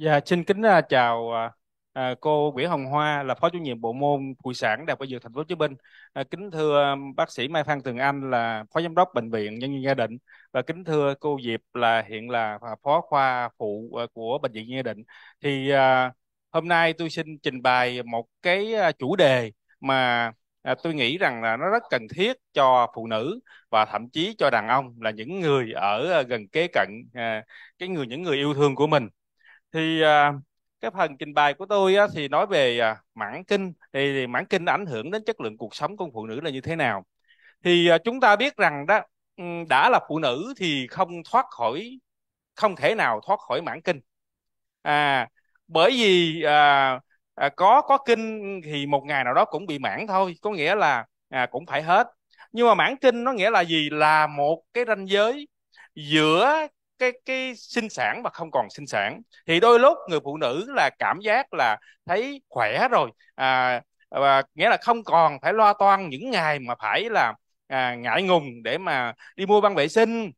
Dạ, xin kính à, chào à, à, cô Nguyễn Hồng Hoa là Phó chủ nhiệm bộ môn Phụ sản Đại học Y Dược Thành phố Hồ Chí Minh. kính thưa bác sĩ Mai Phan Tường Anh là Phó giám đốc bệnh viện Nhân dân Gia Định và kính thưa cô Diệp là hiện là Phó khoa phụ của bệnh viện Gia Định. Thì hôm nay tôi xin trình bày một cái chủ đề mà tôi nghĩ rằng là nó rất cần thiết cho phụ nữ và thậm chí cho đàn ông là những người ở gần kế cận cái người những người yêu thương của mình thì à, cái phần trình bày của tôi thì nói về à, mãn kinh thì, mãn kinh ảnh hưởng đến chất lượng cuộc sống của phụ nữ là như thế nào thì à, chúng ta biết rằng đó ừ, đã là phụ nữ thì không thoát khỏi không thể nào thoát khỏi mãn kinh à bởi vì à, à, có có kinh thì một ngày nào đó cũng bị mãn thôi có nghĩa là à, cũng phải hết nhưng mà mãn kinh nó nghĩa là gì là một cái ranh giới giữa cái cái sinh sản và không còn sinh sản thì đôi lúc người phụ nữ là cảm giác là thấy khỏe rồi à, và nghĩa là không còn phải lo toan những ngày mà phải là à, ngại ngùng để mà đi mua băng vệ sinh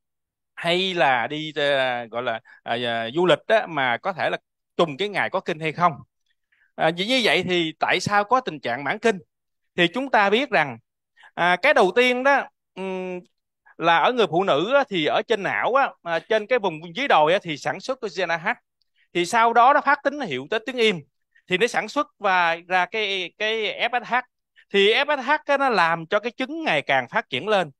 hay là đi à, gọi là à, à, du lịch đó, mà có thể là trùng cái ngày có kinh hay không à, như vậy thì tại sao có tình trạng mãn kinh thì chúng ta biết rằng à, cái đầu tiên đó là ở người phụ nữ thì ở trên não á, trên cái vùng dưới đồi á, thì sản xuất cái gen AH thì sau đó nó phát tín hiệu tới tiếng im thì nó sản xuất và ra cái cái FSH thì FSH nó làm cho cái trứng ngày càng phát triển lên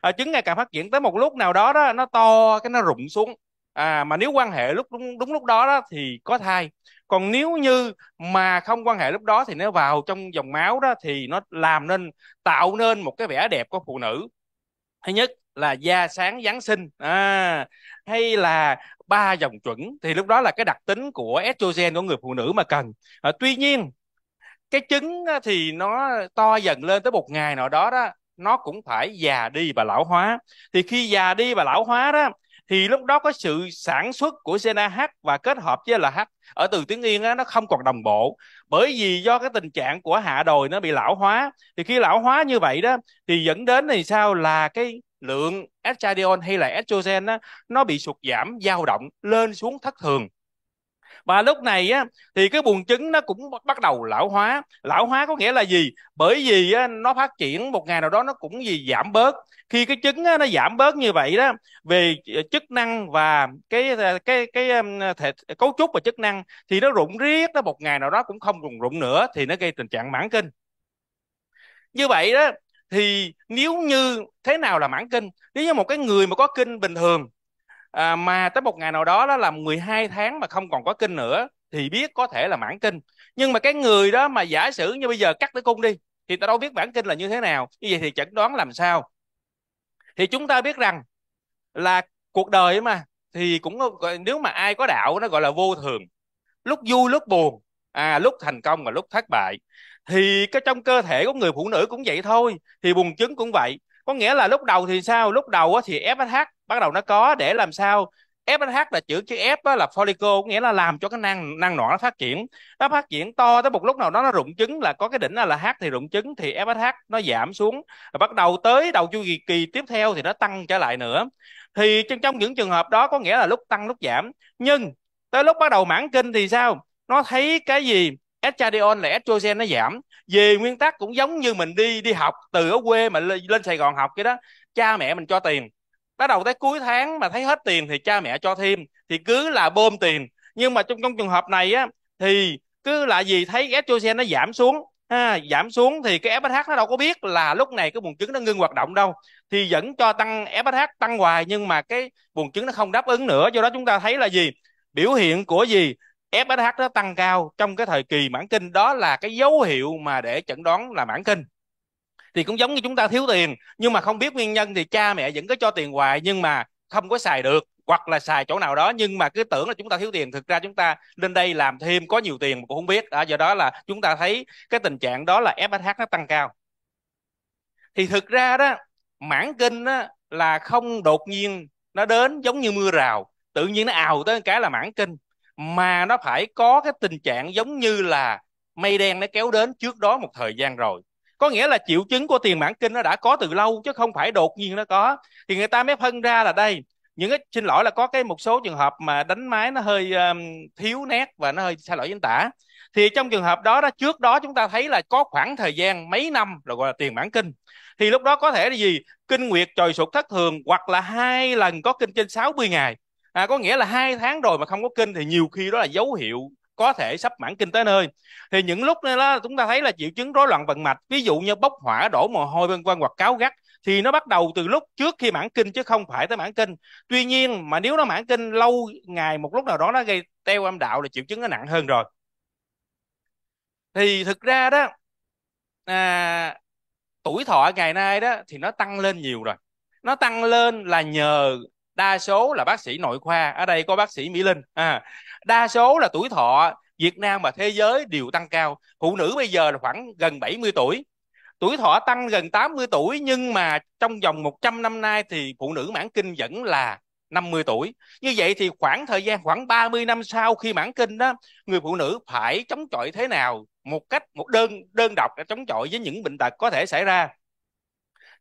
à, trứng ngày càng phát triển tới một lúc nào đó đó nó to cái nó rụng xuống à mà nếu quan hệ lúc đúng, đúng lúc đó, đó thì có thai còn nếu như mà không quan hệ lúc đó thì nó vào trong dòng máu đó thì nó làm nên tạo nên một cái vẻ đẹp của phụ nữ thứ nhất là da sáng Giáng sinh à, hay là ba dòng chuẩn thì lúc đó là cái đặc tính của estrogen của người phụ nữ mà cần à, tuy nhiên cái trứng thì nó to dần lên tới một ngày nào đó đó nó cũng phải già đi và lão hóa thì khi già đi và lão hóa đó thì lúc đó có sự sản xuất của CNAH và kết hợp với LH ở từ tuyến Yên á, nó không còn đồng bộ bởi vì do cái tình trạng của hạ đồi nó bị lão hóa thì khi lão hóa như vậy đó thì dẫn đến thì sao là cái lượng estradiol hay là estrogen đó, nó bị sụt giảm dao động lên xuống thất thường và lúc này á thì cái buồng trứng nó cũng bắt đầu lão hóa lão hóa có nghĩa là gì bởi vì á, nó phát triển một ngày nào đó nó cũng gì giảm bớt khi cái trứng á, nó giảm bớt như vậy đó về chức năng và cái cái cái um, thể cấu trúc và chức năng thì nó rụng riết nó một ngày nào đó cũng không rụng rụng nữa thì nó gây tình trạng mãn kinh như vậy đó thì nếu như thế nào là mãn kinh nếu như một cái người mà có kinh bình thường à, mà tới một ngày nào đó đó là 12 tháng mà không còn có kinh nữa thì biết có thể là mãn kinh nhưng mà cái người đó mà giả sử như bây giờ cắt tử cung đi thì ta đâu biết mãn kinh là như thế nào như vậy thì chẩn đoán làm sao thì chúng ta biết rằng là cuộc đời mà thì cũng nếu mà ai có đạo nó gọi là vô thường lúc vui lúc buồn à lúc thành công và lúc thất bại thì cái trong cơ thể của người phụ nữ cũng vậy thôi thì buồn chứng cũng vậy có nghĩa là lúc đầu thì sao lúc đầu thì FSH bắt đầu nó có để làm sao FSH là chữ chữ F là follicle có nghĩa là làm cho cái năng năng nọ nó phát triển nó phát triển to tới một lúc nào đó nó rụng trứng là có cái đỉnh là, là H thì rụng trứng thì FSH nó giảm xuống và bắt đầu tới đầu chu kỳ kỳ tiếp theo thì nó tăng trở lại nữa thì trong những trường hợp đó có nghĩa là lúc tăng lúc giảm nhưng tới lúc bắt đầu mãn kinh thì sao nó thấy cái gì estradiol là estrogen nó giảm về nguyên tắc cũng giống như mình đi đi học từ ở quê mà lên Sài Gòn học cái đó cha mẹ mình cho tiền bắt đầu tới cuối tháng mà thấy hết tiền thì cha mẹ cho thêm thì cứ là bơm tiền nhưng mà trong trong trường hợp này á thì cứ là gì thấy estrogen nó giảm xuống ha, giảm xuống thì cái FSH nó đâu có biết là lúc này cái buồng trứng nó ngưng hoạt động đâu thì vẫn cho tăng FSH tăng hoài nhưng mà cái buồng trứng nó không đáp ứng nữa do đó chúng ta thấy là gì biểu hiện của gì FSH nó tăng cao trong cái thời kỳ mãn kinh đó là cái dấu hiệu mà để chẩn đoán là mãn kinh thì cũng giống như chúng ta thiếu tiền nhưng mà không biết nguyên nhân thì cha mẹ vẫn cứ cho tiền hoài nhưng mà không có xài được hoặc là xài chỗ nào đó nhưng mà cứ tưởng là chúng ta thiếu tiền thực ra chúng ta lên đây làm thêm có nhiều tiền mà cũng không biết à, do đó là chúng ta thấy cái tình trạng đó là FSH nó tăng cao thì thực ra đó mãn kinh đó là không đột nhiên nó đến giống như mưa rào tự nhiên nó ào tới cái là mãn kinh mà nó phải có cái tình trạng giống như là mây đen nó kéo đến trước đó một thời gian rồi có nghĩa là triệu chứng của tiền mãn kinh nó đã có từ lâu chứ không phải đột nhiên nó có thì người ta mới phân ra là đây những cái xin lỗi là có cái một số trường hợp mà đánh máy nó hơi um, thiếu nét và nó hơi sai lỗi diễn tả thì trong trường hợp đó đó trước đó chúng ta thấy là có khoảng thời gian mấy năm là gọi là tiền mãn kinh thì lúc đó có thể là gì kinh nguyệt trồi sụt thất thường hoặc là hai lần có kinh trên 60 ngày à, có nghĩa là hai tháng rồi mà không có kinh thì nhiều khi đó là dấu hiệu có thể sắp mãn kinh tới nơi thì những lúc này đó chúng ta thấy là triệu chứng rối loạn vận mạch ví dụ như bốc hỏa đổ mồ hôi vân vân hoặc cáo gắt thì nó bắt đầu từ lúc trước khi mãn kinh chứ không phải tới mãn kinh tuy nhiên mà nếu nó mãn kinh lâu ngày một lúc nào đó nó gây teo âm đạo là triệu chứng nó nặng hơn rồi thì thực ra đó à, tuổi thọ ngày nay đó thì nó tăng lên nhiều rồi nó tăng lên là nhờ đa số là bác sĩ nội khoa ở đây có bác sĩ mỹ linh à, đa số là tuổi thọ việt nam và thế giới đều tăng cao phụ nữ bây giờ là khoảng gần 70 tuổi tuổi thọ tăng gần 80 tuổi nhưng mà trong vòng 100 năm nay thì phụ nữ mãn kinh vẫn là 50 tuổi. Như vậy thì khoảng thời gian khoảng 30 năm sau khi mãn kinh đó, người phụ nữ phải chống chọi thế nào một cách một đơn đơn độc để chống chọi với những bệnh tật có thể xảy ra.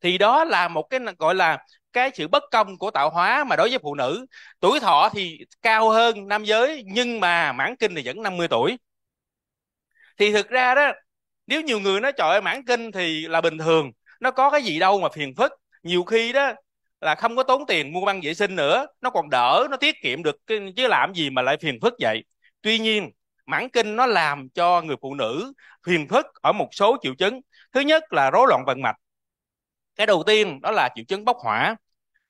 Thì đó là một cái gọi là cái sự bất công của tạo hóa mà đối với phụ nữ tuổi thọ thì cao hơn nam giới nhưng mà mãn kinh thì vẫn 50 tuổi thì thực ra đó nếu nhiều người nói trời ơi mãn kinh thì là bình thường nó có cái gì đâu mà phiền phức nhiều khi đó là không có tốn tiền mua băng vệ sinh nữa nó còn đỡ nó tiết kiệm được chứ làm gì mà lại phiền phức vậy tuy nhiên mãn kinh nó làm cho người phụ nữ phiền phức ở một số triệu chứng thứ nhất là rối loạn vận mạch cái đầu tiên đó là triệu chứng bốc hỏa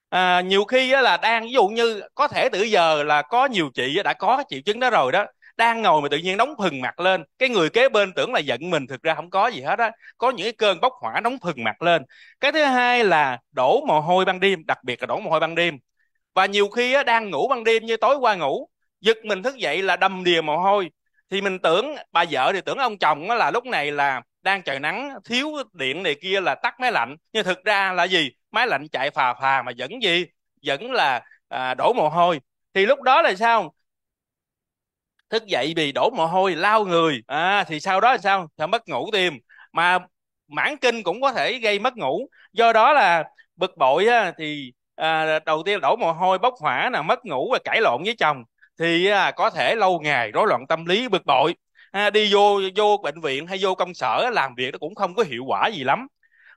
à, nhiều khi á, là đang ví dụ như có thể từ giờ là có nhiều chị đã có cái triệu chứng đó rồi đó đang ngồi mà tự nhiên đóng phừng mặt lên cái người kế bên tưởng là giận mình thực ra không có gì hết á có những cái cơn bốc hỏa đóng phừng mặt lên cái thứ hai là đổ mồ hôi ban đêm đặc biệt là đổ mồ hôi ban đêm và nhiều khi á, đang ngủ ban đêm như tối qua ngủ giật mình thức dậy là đầm đìa mồ hôi thì mình tưởng bà vợ thì tưởng ông chồng là lúc này là đang trời nắng thiếu điện này kia là tắt máy lạnh nhưng thực ra là gì máy lạnh chạy phà phà mà vẫn gì vẫn là à, đổ mồ hôi thì lúc đó là sao thức dậy vì đổ mồ hôi lao người à, thì sau đó là sao sẽ mất ngủ tim mà mãn kinh cũng có thể gây mất ngủ do đó là bực bội á, thì à, đầu tiên đổ mồ hôi bốc hỏa là mất ngủ và cãi lộn với chồng thì à, có thể lâu ngày rối loạn tâm lý bực bội à, đi vô vô bệnh viện hay vô công sở làm việc nó cũng không có hiệu quả gì lắm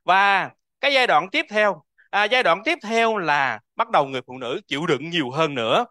và cái giai đoạn tiếp theo à, giai đoạn tiếp theo là bắt đầu người phụ nữ chịu đựng nhiều hơn nữa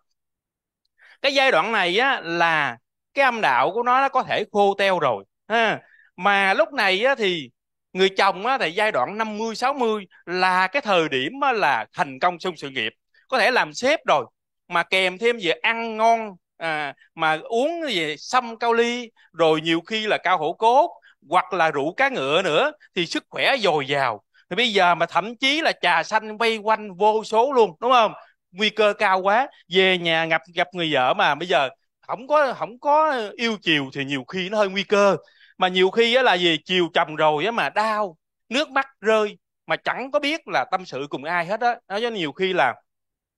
cái giai đoạn này á là cái âm đạo của nó nó có thể khô teo rồi ha mà lúc này á thì người chồng á thì giai đoạn 50 60 là cái thời điểm á, là thành công trong sự nghiệp có thể làm sếp rồi mà kèm thêm việc ăn ngon à, mà uống về xăm cao ly rồi nhiều khi là cao hổ cốt hoặc là rượu cá ngựa nữa thì sức khỏe dồi dào thì bây giờ mà thậm chí là trà xanh vây quanh vô số luôn đúng không nguy cơ cao quá về nhà gặp gặp người vợ mà bây giờ không có không có yêu chiều thì nhiều khi nó hơi nguy cơ mà nhiều khi á là gì chiều chồng rồi á mà đau nước mắt rơi mà chẳng có biết là tâm sự cùng ai hết á nó nhiều khi là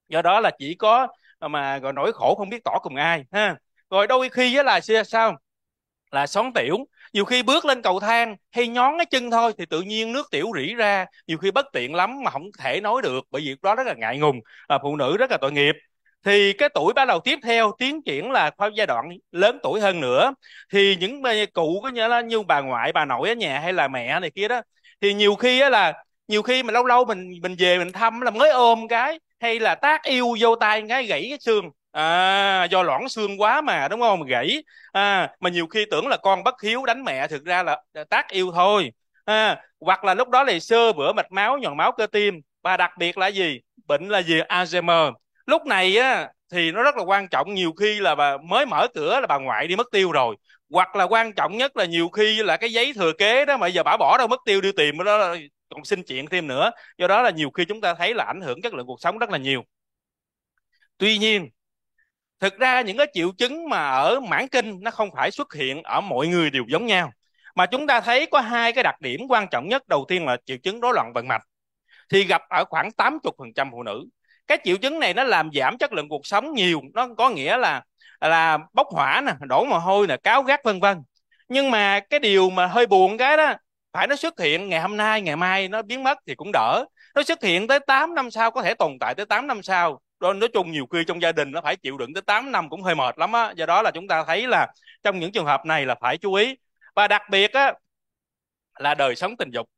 do đó là chỉ có Ờ, mà gọi nỗi khổ không biết tỏ cùng ai ha rồi đôi khi là sao là xón tiểu nhiều khi bước lên cầu thang hay nhón cái chân thôi thì tự nhiên nước tiểu rỉ ra nhiều khi bất tiện lắm mà không thể nói được bởi vì đó rất là ngại ngùng à, phụ nữ rất là tội nghiệp thì cái tuổi bắt đầu tiếp theo tiến triển là qua giai đoạn lớn tuổi hơn nữa thì những cụ có nghĩa là như bà ngoại bà nội ở nhà hay là mẹ này kia đó thì nhiều khi là nhiều khi mà lâu lâu mình mình về mình thăm là mới ôm cái hay là tác yêu vô tay cái gãy cái xương à do loãng xương quá mà đúng không gãy à mà nhiều khi tưởng là con bất hiếu đánh mẹ thực ra là tác yêu thôi à, hoặc là lúc đó là sơ vữa mạch máu nhồi máu cơ tim và đặc biệt là gì bệnh là gì Alzheimer lúc này á thì nó rất là quan trọng nhiều khi là bà mới mở cửa là bà ngoại đi mất tiêu rồi hoặc là quan trọng nhất là nhiều khi là cái giấy thừa kế đó mà giờ bà bỏ đâu mất tiêu đi tìm đó còn xin chuyện thêm nữa do đó là nhiều khi chúng ta thấy là ảnh hưởng chất lượng cuộc sống rất là nhiều tuy nhiên thực ra những cái triệu chứng mà ở mãn kinh nó không phải xuất hiện ở mọi người đều giống nhau mà chúng ta thấy có hai cái đặc điểm quan trọng nhất đầu tiên là triệu chứng rối loạn vận mạch thì gặp ở khoảng 80% phụ nữ cái triệu chứng này nó làm giảm chất lượng cuộc sống nhiều nó có nghĩa là là bốc hỏa nè đổ mồ hôi nè cáo gắt vân vân nhưng mà cái điều mà hơi buồn cái đó phải nó xuất hiện ngày hôm nay ngày mai nó biến mất thì cũng đỡ nó xuất hiện tới 8 năm sau có thể tồn tại tới 8 năm sau đó nói chung nhiều khi trong gia đình nó phải chịu đựng tới 8 năm cũng hơi mệt lắm á do đó là chúng ta thấy là trong những trường hợp này là phải chú ý và đặc biệt á là đời sống tình dục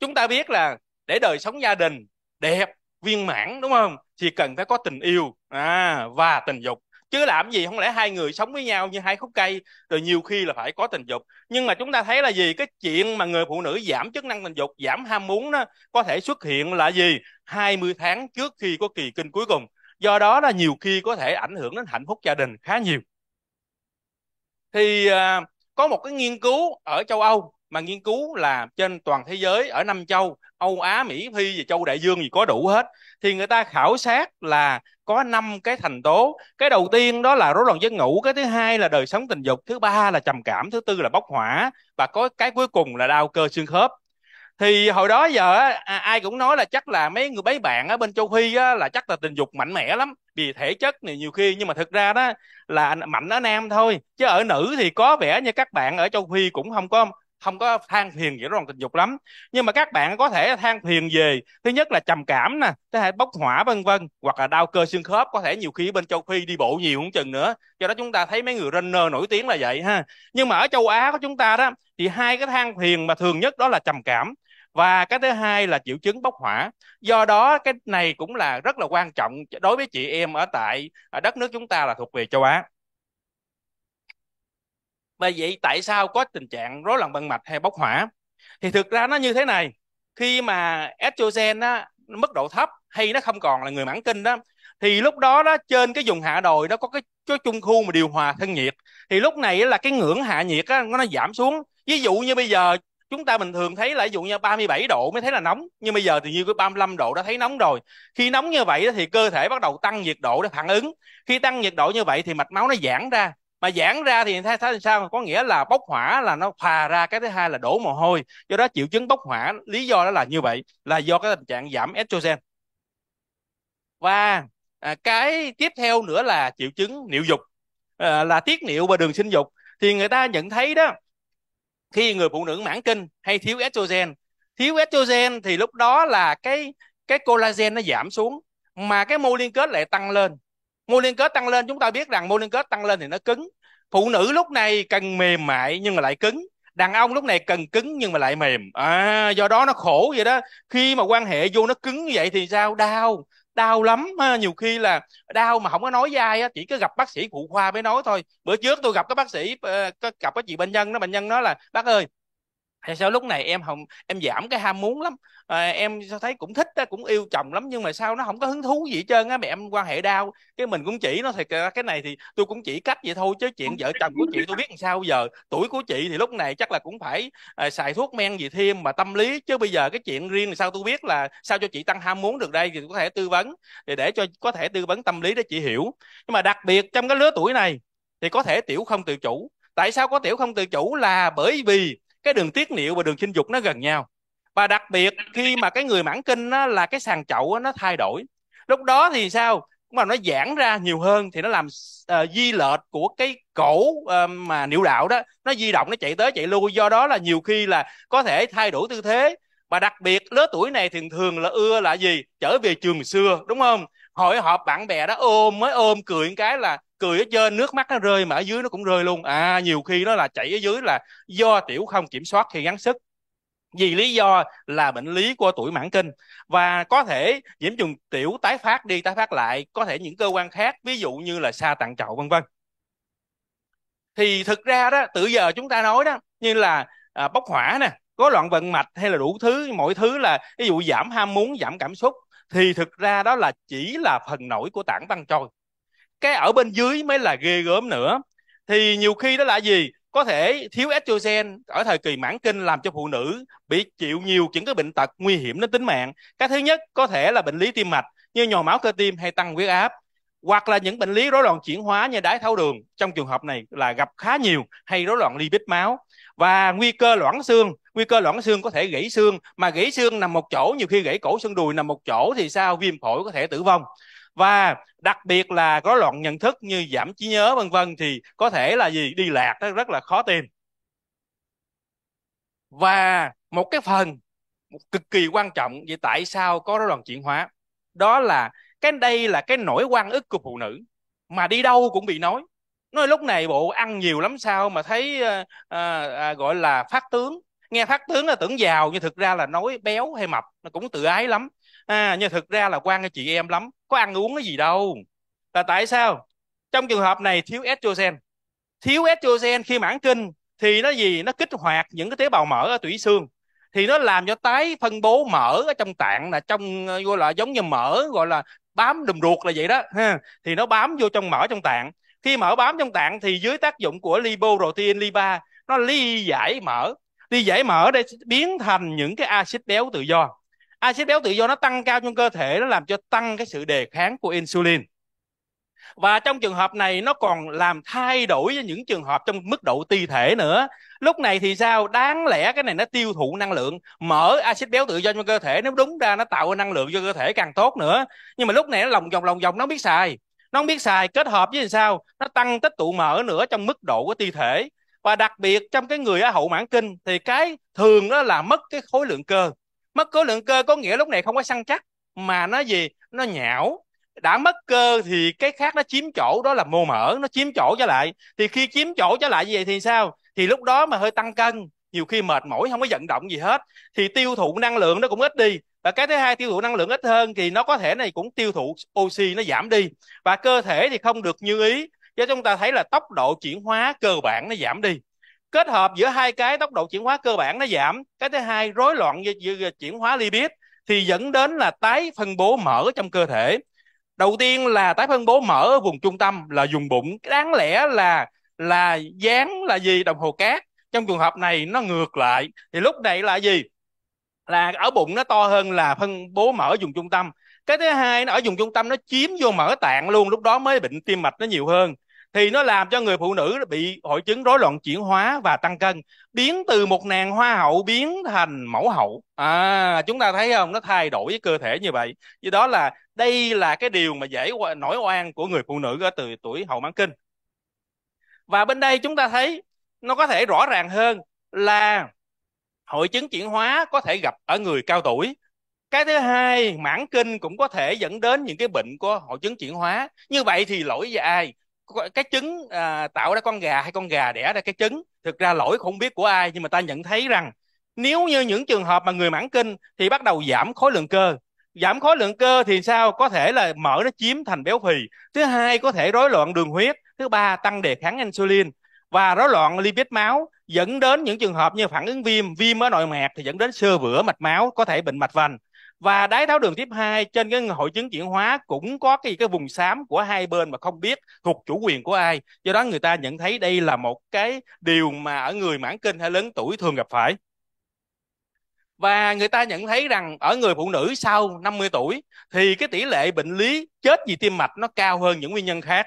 chúng ta biết là để đời sống gia đình đẹp viên mãn đúng không thì cần phải có tình yêu à, và tình dục chứ làm gì không lẽ hai người sống với nhau như hai khúc cây rồi nhiều khi là phải có tình dục nhưng mà chúng ta thấy là gì cái chuyện mà người phụ nữ giảm chức năng tình dục giảm ham muốn đó có thể xuất hiện là gì 20 tháng trước khi có kỳ kinh cuối cùng do đó là nhiều khi có thể ảnh hưởng đến hạnh phúc gia đình khá nhiều thì à, có một cái nghiên cứu ở châu Âu mà nghiên cứu là trên toàn thế giới ở năm châu Âu Á Mỹ Phi và châu Đại Dương gì có đủ hết thì người ta khảo sát là có năm cái thành tố cái đầu tiên đó là rối loạn giấc ngủ cái thứ hai là đời sống tình dục thứ ba là trầm cảm thứ tư là bốc hỏa và có cái cuối cùng là đau cơ xương khớp thì hồi đó giờ à, ai cũng nói là chắc là mấy người mấy bạn ở bên châu phi là chắc là tình dục mạnh mẽ lắm vì thể chất này nhiều khi nhưng mà thực ra đó là mạnh ở nam thôi chứ ở nữ thì có vẻ như các bạn ở châu phi cũng không có không có than phiền gì đó loạn tình dục lắm nhưng mà các bạn có thể than phiền về thứ nhất là trầm cảm nè thứ hai bốc hỏa vân vân hoặc là đau cơ xương khớp có thể nhiều khi bên châu phi đi bộ nhiều cũng chừng nữa do đó chúng ta thấy mấy người runner nổi tiếng là vậy ha nhưng mà ở châu á của chúng ta đó thì hai cái than phiền mà thường nhất đó là trầm cảm và cái thứ hai là triệu chứng bốc hỏa do đó cái này cũng là rất là quan trọng đối với chị em ở tại ở đất nước chúng ta là thuộc về châu á và vậy tại sao có tình trạng rối loạn vận mạch hay bốc hỏa? Thì thực ra nó như thế này, khi mà estrogen đó, mức độ thấp hay nó không còn là người mãn kinh đó thì lúc đó đó trên cái vùng hạ đồi nó có cái cái trung khu mà điều hòa thân nhiệt thì lúc này là cái ngưỡng hạ nhiệt á, nó giảm xuống ví dụ như bây giờ chúng ta bình thường thấy là ví dụ như 37 độ mới thấy là nóng nhưng bây giờ thì như cái 35 độ đã thấy nóng rồi khi nóng như vậy thì cơ thể bắt đầu tăng nhiệt độ để phản ứng khi tăng nhiệt độ như vậy thì mạch máu nó giãn ra mà giãn ra thì thay thế sao có nghĩa là bốc hỏa là nó phà ra cái thứ hai là đổ mồ hôi do đó triệu chứng bốc hỏa lý do đó là như vậy là do cái tình trạng giảm estrogen và à, cái tiếp theo nữa là triệu chứng niệu dục à, là tiết niệu và đường sinh dục thì người ta nhận thấy đó khi người phụ nữ mãn kinh hay thiếu estrogen thiếu estrogen thì lúc đó là cái cái collagen nó giảm xuống mà cái mô liên kết lại tăng lên mô liên kết tăng lên chúng ta biết rằng mô liên kết tăng lên thì nó cứng phụ nữ lúc này cần mềm mại nhưng mà lại cứng đàn ông lúc này cần cứng nhưng mà lại mềm à, do đó nó khổ vậy đó khi mà quan hệ vô nó cứng như vậy thì sao đau đau lắm ha. À, nhiều khi là đau mà không có nói với ai á chỉ có gặp bác sĩ phụ khoa mới nói thôi bữa trước tôi gặp các bác sĩ ờ, gặp cái chị bệnh nhân đó bệnh nhân nói là bác ơi tại sao lúc này em không em giảm cái ham muốn lắm à, em sao thấy cũng thích cũng yêu chồng lắm nhưng mà sao nó không có hứng thú gì hết trơn á mẹ em quan hệ đau cái mình cũng chỉ nó thiệt cái này thì tôi cũng chỉ cách vậy thôi chứ chuyện vợ chồng của chị tôi biết làm sao giờ tuổi của chị thì lúc này chắc là cũng phải à, xài thuốc men gì thêm mà tâm lý chứ bây giờ cái chuyện riêng thì sao tôi biết là sao cho chị tăng ham muốn được đây thì có thể tư vấn để để cho có thể tư vấn tâm lý để chị hiểu nhưng mà đặc biệt trong cái lứa tuổi này thì có thể tiểu không tự chủ tại sao có tiểu không tự chủ là bởi vì cái đường tiết niệu và đường sinh dục nó gần nhau và đặc biệt khi mà cái người mãn kinh nó là cái sàn chậu nó thay đổi lúc đó thì sao mà nó giãn ra nhiều hơn thì nó làm uh, di lệch của cái cổ uh, mà niệu đạo đó nó di động nó chạy tới chạy lui do đó là nhiều khi là có thể thay đổi tư thế và đặc biệt lứa tuổi này thường thường là ưa là gì trở về trường xưa đúng không hội họp bạn bè đó ôm mới ôm cười một cái là cười ở trên nước mắt nó rơi mà ở dưới nó cũng rơi luôn à nhiều khi nó là chảy ở dưới là do tiểu không kiểm soát khi gắng sức vì lý do là bệnh lý của tuổi mãn kinh và có thể nhiễm trùng tiểu tái phát đi tái phát lại có thể những cơ quan khác ví dụ như là sa tạng trậu vân vân thì thực ra đó từ giờ chúng ta nói đó như là à, bốc hỏa nè có loạn vận mạch hay là đủ thứ mọi thứ là ví dụ giảm ham muốn giảm cảm xúc thì thực ra đó là chỉ là phần nổi của tảng băng trôi cái ở bên dưới mới là ghê gớm nữa thì nhiều khi đó là gì có thể thiếu estrogen ở thời kỳ mãn kinh làm cho phụ nữ bị chịu nhiều những cái bệnh tật nguy hiểm đến tính mạng cái thứ nhất có thể là bệnh lý tim mạch như nhồi máu cơ tim hay tăng huyết áp hoặc là những bệnh lý rối loạn chuyển hóa như đái tháo đường trong trường hợp này là gặp khá nhiều hay rối loạn lipid máu và nguy cơ loãng xương nguy cơ loãng xương có thể gãy xương mà gãy xương nằm một chỗ nhiều khi gãy cổ xương đùi nằm một chỗ thì sao viêm phổi có thể tử vong và đặc biệt là có loạn nhận thức như giảm trí nhớ vân vân thì có thể là gì đi lạc đó rất là khó tìm và một cái phần cực kỳ quan trọng vậy tại sao có rối loạn chuyển hóa đó là cái đây là cái nỗi quan ức của phụ nữ mà đi đâu cũng bị nói nói lúc này bộ ăn nhiều lắm sao mà thấy à, à, gọi là phát tướng nghe phát tướng là tưởng giàu nhưng thực ra là nói béo hay mập nó cũng tự ái lắm à nhưng thực ra là quan cho chị em lắm có ăn uống cái gì đâu là tại sao trong trường hợp này thiếu estrogen thiếu estrogen khi mãn kinh thì nó gì nó kích hoạt những cái tế bào mỡ ở tủy xương thì nó làm cho tái phân bố mỡ ở trong tạng là trong ờ, gọi là giống như mỡ gọi là bám đùm ruột là vậy đó ha thì nó bám vô trong mỡ trong tạng khi mỡ bám trong tạng thì dưới tác dụng của lipoprotein lipa nó ly giải mỡ ly giải mỡ để biến thành những cái axit béo tự do axit béo tự do nó tăng cao trong cơ thể nó làm cho tăng cái sự đề kháng của insulin và trong trường hợp này nó còn làm thay đổi cho những trường hợp trong mức độ ti thể nữa lúc này thì sao đáng lẽ cái này nó tiêu thụ năng lượng mở axit béo tự do trong cơ thể nếu đúng ra nó tạo năng lượng cho cơ thể càng tốt nữa nhưng mà lúc này nó lòng vòng lòng vòng nó không biết xài nó không biết xài kết hợp với sao nó tăng tích tụ mỡ nữa trong mức độ của ti thể và đặc biệt trong cái người ở hậu mãn kinh thì cái thường đó là mất cái khối lượng cơ mất khối lượng cơ có nghĩa lúc này không có săn chắc mà nó gì nó nhão đã mất cơ thì cái khác nó chiếm chỗ đó là mô mỡ nó chiếm chỗ trở lại thì khi chiếm chỗ trở lại như vậy thì sao thì lúc đó mà hơi tăng cân nhiều khi mệt mỏi không có vận động gì hết thì tiêu thụ năng lượng nó cũng ít đi và cái thứ hai tiêu thụ năng lượng ít hơn thì nó có thể này cũng tiêu thụ oxy nó giảm đi và cơ thể thì không được như ý do chúng ta thấy là tốc độ chuyển hóa cơ bản nó giảm đi kết hợp giữa hai cái tốc độ chuyển hóa cơ bản nó giảm cái thứ hai rối loạn chuyển hóa lipid thì dẫn đến là tái phân bố mỡ trong cơ thể đầu tiên là tái phân bố mỡ ở vùng trung tâm là dùng bụng đáng lẽ là là dán là gì đồng hồ cát trong trường hợp này nó ngược lại thì lúc này là gì là ở bụng nó to hơn là phân bố mỡ vùng trung tâm cái thứ hai nó ở vùng trung tâm nó chiếm vô mỡ tạng luôn lúc đó mới bệnh tim mạch nó nhiều hơn thì nó làm cho người phụ nữ bị hội chứng rối loạn chuyển hóa và tăng cân biến từ một nàng hoa hậu biến thành mẫu hậu à chúng ta thấy không nó thay đổi cái cơ thể như vậy do đó là đây là cái điều mà dễ nổi oan của người phụ nữ ở từ tuổi hậu mãn kinh và bên đây chúng ta thấy nó có thể rõ ràng hơn là hội chứng chuyển hóa có thể gặp ở người cao tuổi cái thứ hai mãn kinh cũng có thể dẫn đến những cái bệnh của hội chứng chuyển hóa như vậy thì lỗi về ai cái trứng à, tạo ra con gà hay con gà đẻ ra cái trứng thực ra lỗi không biết của ai nhưng mà ta nhận thấy rằng nếu như những trường hợp mà người mãn kinh thì bắt đầu giảm khối lượng cơ giảm khối lượng cơ thì sao có thể là mỡ nó chiếm thành béo phì thứ hai có thể rối loạn đường huyết thứ ba tăng đề kháng insulin và rối loạn lipid máu dẫn đến những trường hợp như phản ứng viêm viêm ở nội mạc thì dẫn đến sơ vữa mạch máu có thể bệnh mạch vành và đái tháo đường tiếp 2 trên cái hội chứng chuyển hóa cũng có cái cái vùng xám của hai bên mà không biết thuộc chủ quyền của ai do đó người ta nhận thấy đây là một cái điều mà ở người mãn kinh hay lớn tuổi thường gặp phải và người ta nhận thấy rằng ở người phụ nữ sau 50 tuổi thì cái tỷ lệ bệnh lý chết vì tim mạch nó cao hơn những nguyên nhân khác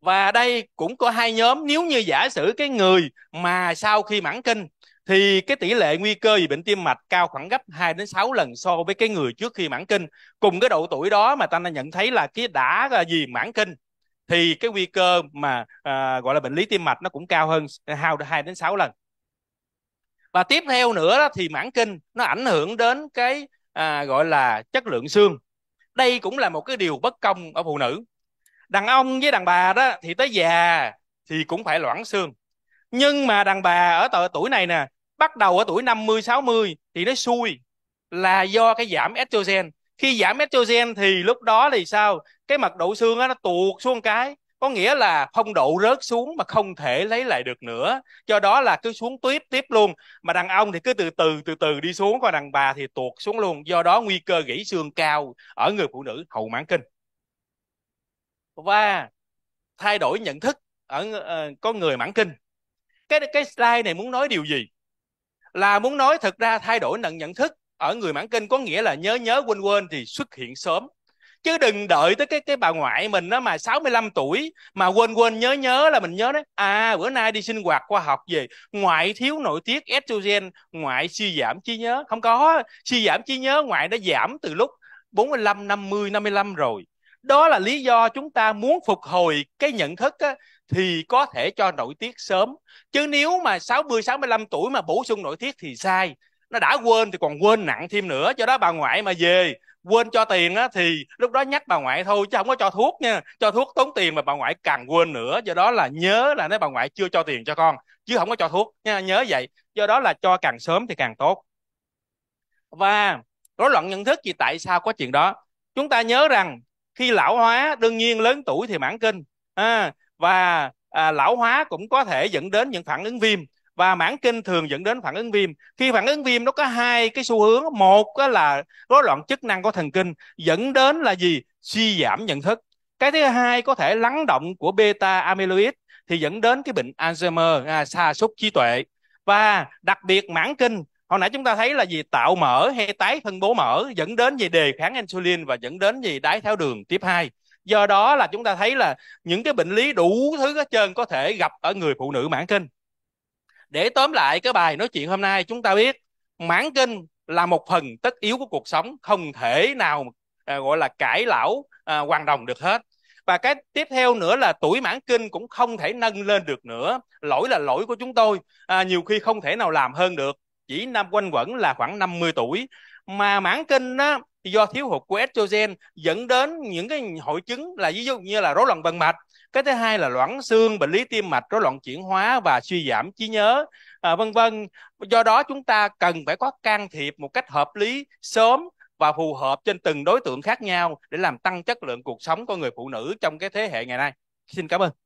và đây cũng có hai nhóm nếu như giả sử cái người mà sau khi mãn kinh thì cái tỷ lệ nguy cơ về bệnh tim mạch cao khoảng gấp 2 đến 6 lần so với cái người trước khi mãn kinh. Cùng cái độ tuổi đó mà ta đã nhận thấy là cái đã là gì mãn kinh thì cái nguy cơ mà à, gọi là bệnh lý tim mạch nó cũng cao hơn 2 đến 6 lần. Và tiếp theo nữa đó, thì mãn kinh nó ảnh hưởng đến cái à, gọi là chất lượng xương. Đây cũng là một cái điều bất công ở phụ nữ. Đàn ông với đàn bà đó thì tới già thì cũng phải loãng xương nhưng mà đàn bà ở tuổi này nè bắt đầu ở tuổi 50 60 thì nó xui là do cái giảm estrogen khi giảm estrogen thì lúc đó thì sao cái mật độ xương nó tuột xuống cái có nghĩa là phong độ rớt xuống mà không thể lấy lại được nữa cho đó là cứ xuống tiếp tiếp luôn mà đàn ông thì cứ từ từ từ từ đi xuống còn đàn bà thì tuột xuống luôn do đó nguy cơ gãy xương cao ở người phụ nữ hậu mãn kinh và thay đổi nhận thức ở uh, có người mãn kinh cái cái slide này muốn nói điều gì là muốn nói thực ra thay đổi nặng nhận thức ở người mãn kinh có nghĩa là nhớ nhớ quên quên thì xuất hiện sớm chứ đừng đợi tới cái cái bà ngoại mình nó mà 65 tuổi mà quên quên nhớ nhớ là mình nhớ đấy à bữa nay đi sinh hoạt khoa học về ngoại thiếu nội tiết estrogen ngoại suy giảm trí nhớ không có suy giảm trí nhớ ngoại đã giảm từ lúc 45 50 55 rồi đó là lý do chúng ta muốn phục hồi cái nhận thức á, thì có thể cho nội tiết sớm chứ nếu mà 60 65 tuổi mà bổ sung nội tiết thì sai nó đã quên thì còn quên nặng thêm nữa cho đó bà ngoại mà về quên cho tiền á, thì lúc đó nhắc bà ngoại thôi chứ không có cho thuốc nha cho thuốc tốn tiền mà bà ngoại càng quên nữa do đó là nhớ là nếu bà ngoại chưa cho tiền cho con chứ không có cho thuốc nha nhớ vậy do đó là cho càng sớm thì càng tốt và rối loạn nhận thức thì tại sao có chuyện đó chúng ta nhớ rằng khi lão hóa đương nhiên lớn tuổi thì mãn kinh à, và à, lão hóa cũng có thể dẫn đến những phản ứng viêm và mãn kinh thường dẫn đến phản ứng viêm khi phản ứng viêm nó có hai cái xu hướng một là rối loạn chức năng của thần kinh dẫn đến là gì suy giảm nhận thức cái thứ hai có thể lắng động của beta amyloid thì dẫn đến cái bệnh Alzheimer à, sa sút trí tuệ và đặc biệt mãn kinh hồi nãy chúng ta thấy là gì tạo mỡ hay tái phân bố mỡ dẫn đến gì đề kháng insulin và dẫn đến gì đái tháo đường tiếp 2 do đó là chúng ta thấy là những cái bệnh lý đủ thứ hết trơn có thể gặp ở người phụ nữ mãn kinh để tóm lại cái bài nói chuyện hôm nay chúng ta biết mãn kinh là một phần tất yếu của cuộc sống không thể nào à, gọi là cải lão à, hoàn đồng được hết và cái tiếp theo nữa là tuổi mãn kinh cũng không thể nâng lên được nữa lỗi là lỗi của chúng tôi à, nhiều khi không thể nào làm hơn được chỉ năm quanh quẩn là khoảng 50 tuổi mà mãn kinh đó do thiếu hụt của estrogen dẫn đến những cái hội chứng là ví dụ như là rối loạn vận mạch cái thứ hai là loãng xương bệnh lý tim mạch rối loạn chuyển hóa và suy giảm trí nhớ à, vân vân do đó chúng ta cần phải có can thiệp một cách hợp lý sớm và phù hợp trên từng đối tượng khác nhau để làm tăng chất lượng cuộc sống của người phụ nữ trong cái thế hệ ngày nay xin cảm ơn